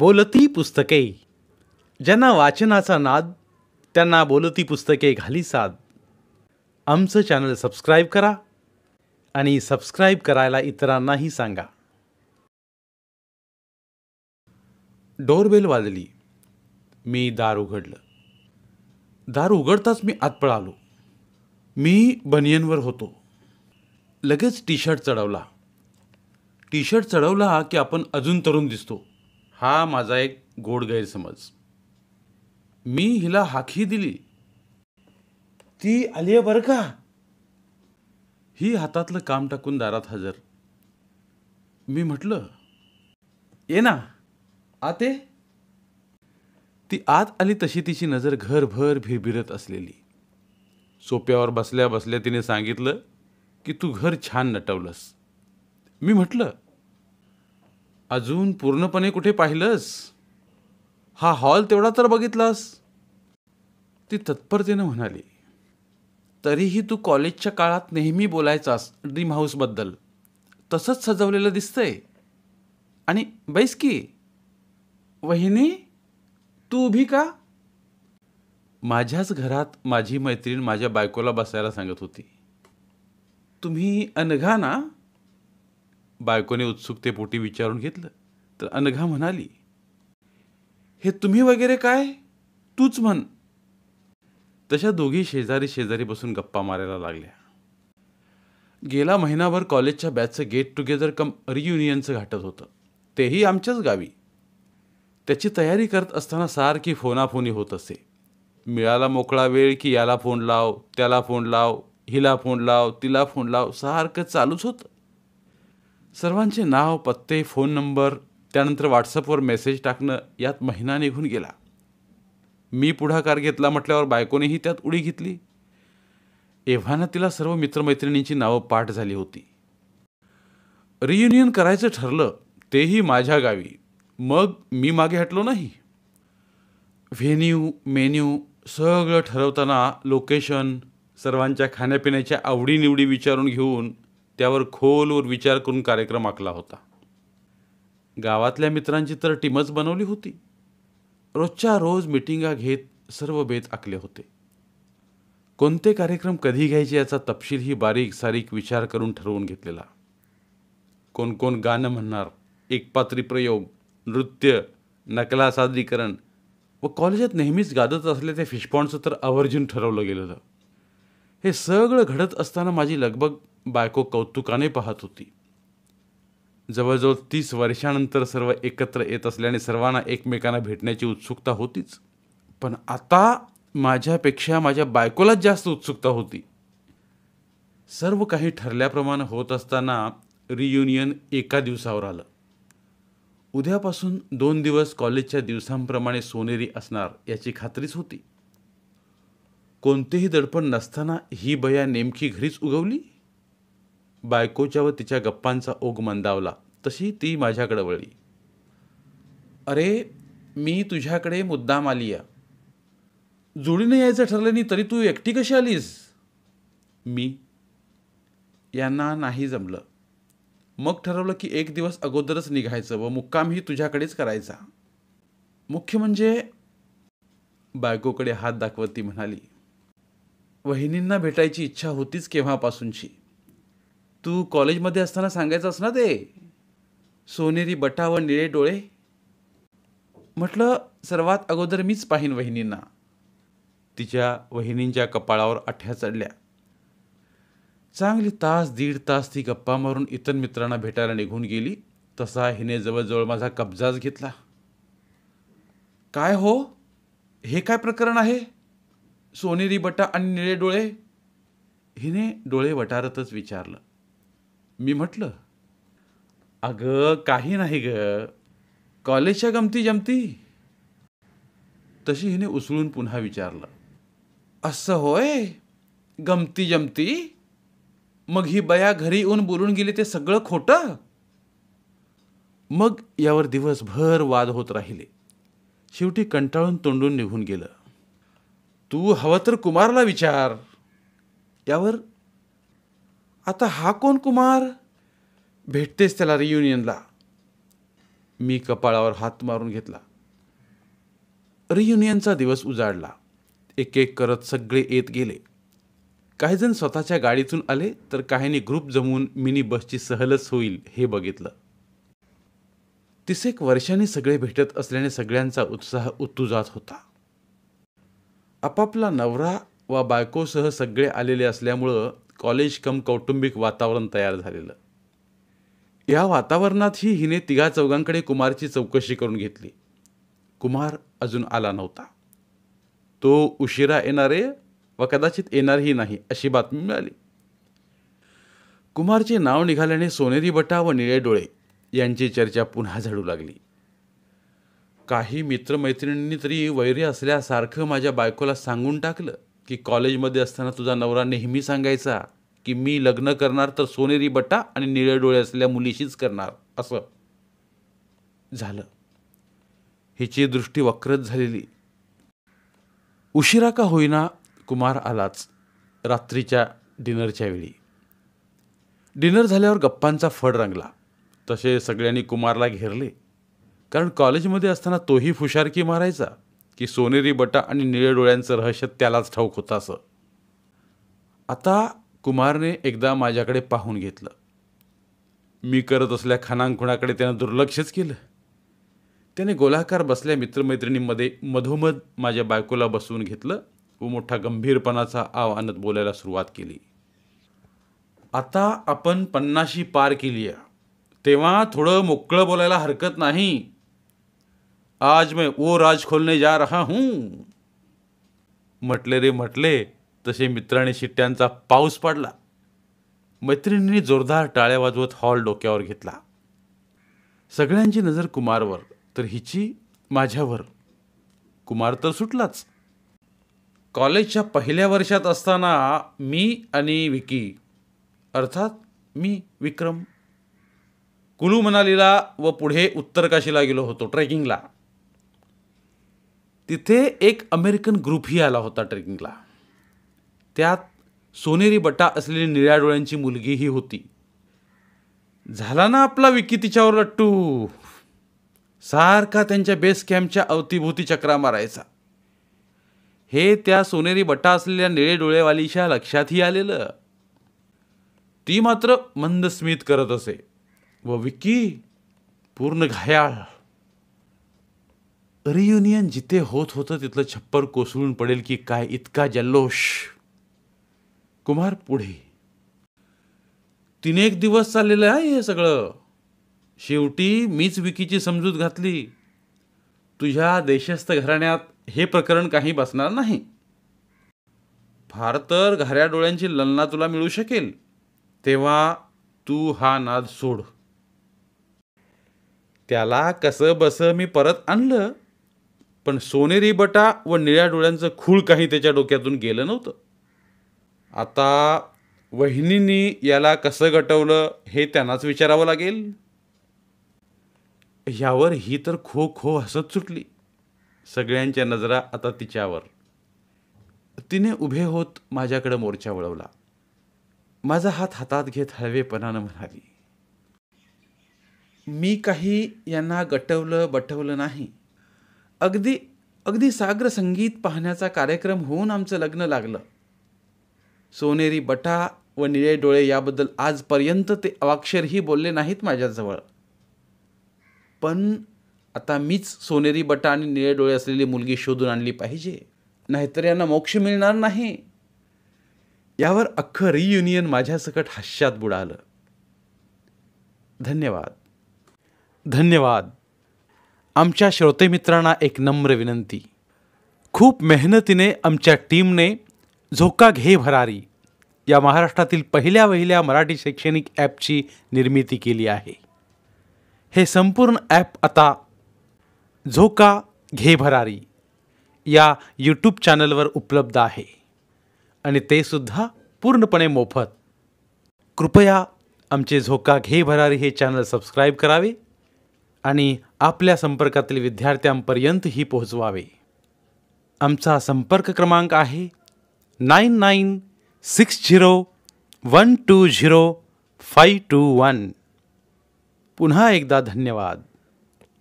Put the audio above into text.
बोलती पुस्तके ज्यांना वाचनाचा नाद त्यांना बोलती पुस्तके घाली साद आमचं चॅनल सबस्क्राईब करा आणि सबस्क्राईब करायला इतरांनाही सांगा डोरबेल वाजली मी दार उघडलं दार उघडताच मी आत पळालो मी बनियनवर होतो लगेच टी शर्ट चढवला टी शर्ट चढवला की आपण अजून तरुण दिसतो हा माझा एक गोड गैरसमज मी हिला हाकी दिली ती आली आहे का ही हातातलं काम टाकून दारात हजर मी म्हटलं ये ना आते ती आत आली तशी तिची नजर घरभर भिरभिरत असलेली सोप्यावर बसल्या बसल्या तिने सांगितलं की तू घर छान नटवलंस मी म्हटलं अजून पूर्णपणे कुठे पाहिलंस हा हॉल तेवढा तर बघितलास ती तत्परतेनं म्हणाली तरीही तू कॉलेजच्या काळात नेहमी बोलायचास ड्रीम हाऊसबद्दल तसंच सजवलेलं दिसतंय आणि बैस की वहिनी तू उभी का माझ्याच घरात माझी मैत्रीण माझ्या बायकोला बसायला सांगत होती तुम्ही अनघा ना बायकोने उत्सुकतेपोटी विचारून घेतलं तर अनघा म्हणाली हे तुम्ही वगैरे काय तूच म्हण तशा दोघी शेजारी शेजारी बसून गप्पा मारायला लागल्या गेला महिनाभर कॉलेजच्या बॅचचं गेट टुगेदर कम रियुनियनचं घाटत होतं तेही आमच्याच गावी त्याची तयारी करत असताना सारखी फोनाफोनी होत असे मिळाला मोकळा वेळ की याला फोन लाव त्याला फोन लाव हिला फोन लाव तिला फोन लाव सारखं चालूच होतं सर्वांचे नाव पत्ते फोन नंबर त्यानंतर व्हॉट्सअपवर मेसेज टाकणं यात महिना निघून गेला मी पुढाकार घेतला म्हटल्यावर बायकोनेही त्यात उडी घेतली एव्हानं तिला सर्व मित्रमैत्रिणींची नावं पाठ झाली होती रियुनियन करायचं ठरलं तेही माझ्या गावी मग मी मागे हटलो नाही व्हेन्यू मेन्यू सगळं ठरवताना लोकेशन सर्वांच्या खाण्यापिण्याच्या आवडीनिवडी विचारून घेऊन त्यावर खोलवर विचार करून कार्यक्रम आखला होता गावातल्या मित्रांची तर टीमच बनवली होती रोजच्या रोज मिटिंगा घेत सर्व बेत आखले होते कोणते कार्यक्रम कधी घ्यायचे याचा तपशील ही बारीक सारीक विचार करून ठरवून घेतलेला कोण कोण गाणं म्हणणार एकपात्री प्रयोग नृत्य नकला सादरीकरण व कॉलेजात नेहमीच गादत असले ते फिशपॉन्डचं तर आवर्जून ठरवलं गेलेलं हे सगळं घडत असताना माझी लगबग बायको कौतुकाने पाहत होती जवळजवळ तीस वर्षानंतर सर्व एकत्र येत असल्याने सर्वांना एकमेकांना भेटण्याची उत्सुकता होतीच पण आता माझ्यापेक्षा माझ्या बायकोलाच जास्त उत्सुकता होती सर्व काही ठरल्याप्रमाणे होत असताना रियुनियन एका दिवसावर आलं उद्यापासून दोन दिवस कॉलेजच्या दिवसांप्रमाणे सोनेरी असणार याची खात्रीच होती कोणतेही दडपण नसताना ही बया नेमकी घरीच उगवली बायकोच्या व तिच्या गप्पांचा ओघ मंदावला तशी ती माझ्याकडे वळली अरे मी तुझ्याकडे मुद्दाम आली आहे जुळीने यायचं ठरलं नाही तरी तू एकटी कशी आलीस मी यांना नाही जमलं मग ठरवलं की एक दिवस अगोदरच निघायचं व मुक्कामही तुझ्याकडेच करायचा मुख्य म्हणजे बायकोकडे हात दाखवत ती म्हणाली वहिनींना भेटायची इच्छा होतीच केव्हापासूनची तू कॉलेजमध्ये असताना सांगायचं अस ना ते सोनेरी बटा व निळे डोळे म्हटलं सर्वात अगोदर मीच पाहिन वहिनींना तिच्या वहिनींच्या कपाळावर अठ्या चढल्या चांगली तास दीड तास ती गप्पा मारून इतर मित्रांना भेटायला निघून गेली तसा हिने जवळजवळ माझा कब्जाच घेतला काय हो हे काय प्रकरण आहे सोनेरी बटा आणि निळे डोळे हिने डोळे वटारतच विचारलं मी म्हटलं अग, काही नाही ग कॉलेजच्या गमती जमती तशी हिने उसळून पुन्हा विचारलं असं होय गमती जमती मग ही बया घरी येऊन बोलून गेली ते सगळं खोटं मग यावर दिवसभर वाद होत राहिले शेवटी कंटाळून तोंडून निघून गेलं तू हवं तर कुमारला विचार यावर आता हा कोण कुमार भेटतेस त्याला रियुनियनला मी कपाळावर हात मारून घेतला रियुनियनचा दिवस उजाडला एक एक करत सगळे येत गेले काहीजण स्वतःच्या गाडीतून आले तर काहींनी ग्रुप जमून मिनी बसची सहलच होईल हे बघितलं तिसेक वर्षांनी सगळे भेटत असल्याने सगळ्यांचा उत्साह उत्तुजात होता आपापला नवरा वा बायकोसह सगळे आलेले असल्यामुळं कॉलेज कम कौटुंबिक वातावरण तयार झालेलं या वातावरणातही हिने तिघा चौघांकडे कुमारची चौकशी करून घेतली कुमार अजून आला नव्हता तो उशिरा येणारे व कदाचित येणारही नाही अशी बातमी मिळाली कुमारचे नाव निघाल्याने सोनेरी बटा व निळे डोळे यांची चर्चा पुन्हा झडू लागली काही मित्रमैत्रिणींनी तरी वैरी असल्यासारखं माझ्या बायकोला सांगून टाकलं की कॉलेजमध्ये असताना तुझा नवरा नेहमी सांगायचा की मी लग्न करणार तर सोनेरी बटा आणि निळे डोळे असलेल्या मुलीशीच करणार असं झालं हिची दृष्टी वक्रच झालेली उशिरा का होईना कुमार आलाच रात्रीच्या डिनरच्या वेळी डिनर झाल्यावर गप्पांचा फड रंगला तसे सगळ्यांनी कुमारला घेरले कारण कॉलेजमध्ये असताना तोही फुशारकी मारायचा की सोनेरी बटा आणि निळे डोळ्यांचं रहस्य त्यालाच ठाऊक होतं असं आता कुमारने एकदा माझ्याकडे पाहून घेतलं मी करत असल्या खानांखुणाकडे त्यानं दुर्लक्षच केलं त्याने गोलाकार बसल्या मित्रमैत्रिणींमध्ये मधोमध माझ्या बायकोला बसवून घेतलं व मोठा गंभीरपणाचा आव आणत बोलायला सुरुवात केली आता आपण पन्नाशी पार केली तेव्हा थोडं मोकळं बोलायला हरकत नाही आज मैं वो राज खोलने जा रहा हूं म्हटले रे म्हटले तसे मित्राने शिट्ट्यांचा पाऊस पडला मैत्रिणींनी जोरदार टाळ्या वाजवत हॉल डोक्यावर घेतला सगळ्यांची नजर कुमारवर तर हिची माझ्यावर कुमार तर सुटलाच कॉलेजच्या पहिल्या वर्षात असताना मी आणि विकी अर्थात मी विक्रम कुलू मनालीला व पुढे उत्तरकाशीला गेलो होतो ट्रेकिंगला तिथे एक अमेरिकन ग्रुपही आला होता ट्रेकिंगला त्यात सोनेरी बटा असलेली निळ्या डोळ्यांची मुलगी ही होती झाला ना आपला विकी तिच्यावर लट्टू सारखा त्यांच्या बेस कॅम्पच्या अवतीभोवती चक्रा मारायचा हे त्या सोनेरी बटा असलेल्या निळे डोळेवालीच्या लक्षातही आलेलं ती मात्र मंद स्मित करत असे व विकी पूर्ण घायाळ रियुनियन जिथे होत होतं तिथलं छप्पर कोसळून पडेल की काय इतका जल्लोष कुमार पुढे तिने एक दिवस चाललेलं आहे हे सगळं शेवटी मीच विकीची समजूत घातली तुझ्या देशस्थ घराण्यात हे प्रकरण काही बसणार नाही फार तर घाऱ्या डोळ्यांची ललना तुला मिळू शकेल तेव्हा तू हा नाद सोड त्याला कसं बसं मी परत आणलं पण सोनेरी बटा व निळ्या डोळ्यांचं खूळ काही त्याच्या डोक्यातून गेलं नव्हतं आता वहिनींनी याला कसं गटवलं हे त्यांनाच विचारावं लागेल यावर ही तर खो खो हसत सुटली सगळ्यांच्या नजरा आता तिच्यावर तिने उभे होत माझ्याकडं मोर्चा वळवला माझा हात हातात घेत हळवेपणानं म्हणाली मी काही यांना गटवलं बटवलं नाही अगदी अगदी सागर संगीत पाहण्याचा कार्यक्रम होऊन आमचं लग्न लागलं सोनेरी बटा व निळे डोळे याबद्दल आजपर्यंत ते अवाक्षरही बोलले नाहीत माझ्याजवळ पण आता मीच सोनेरी बटा आणि निळे डोळे असलेली मुलगी शोधून आणली पाहिजे नाहीतर यांना मोक्ष मिळणार नाही यावर अख्खं रियुनियन माझ्यासकट हास्यात बुडालं धन्यवाद धन्यवाद आमच्या श्रोते मित्रांना एक नम्र विनंती खूप मेहनतीने आमच्या टीमने झोका घे भरारी या महाराष्ट्रातील पहिल्या वहिल्या मराठी शैक्षणिक ॲपची निर्मिती केली आहे हे संपूर्ण ॲप आता झोका घे भरारी या यूट्यूब चॅनलवर उपलब्ध आहे आणि ते सुद्धा पूर्णपणे मोफत कृपया आमचे झोका घे भरारी हे चॅनल सबस्क्राईब करावे आणि आपल्या संपर्कातील विद्यार्थ्यांपर्यंतही पोहोचवावे आमचा संपर्क क्रमांक आहे nine nine six zero one two zero five two one पुन्हा एकदा धन्यवाद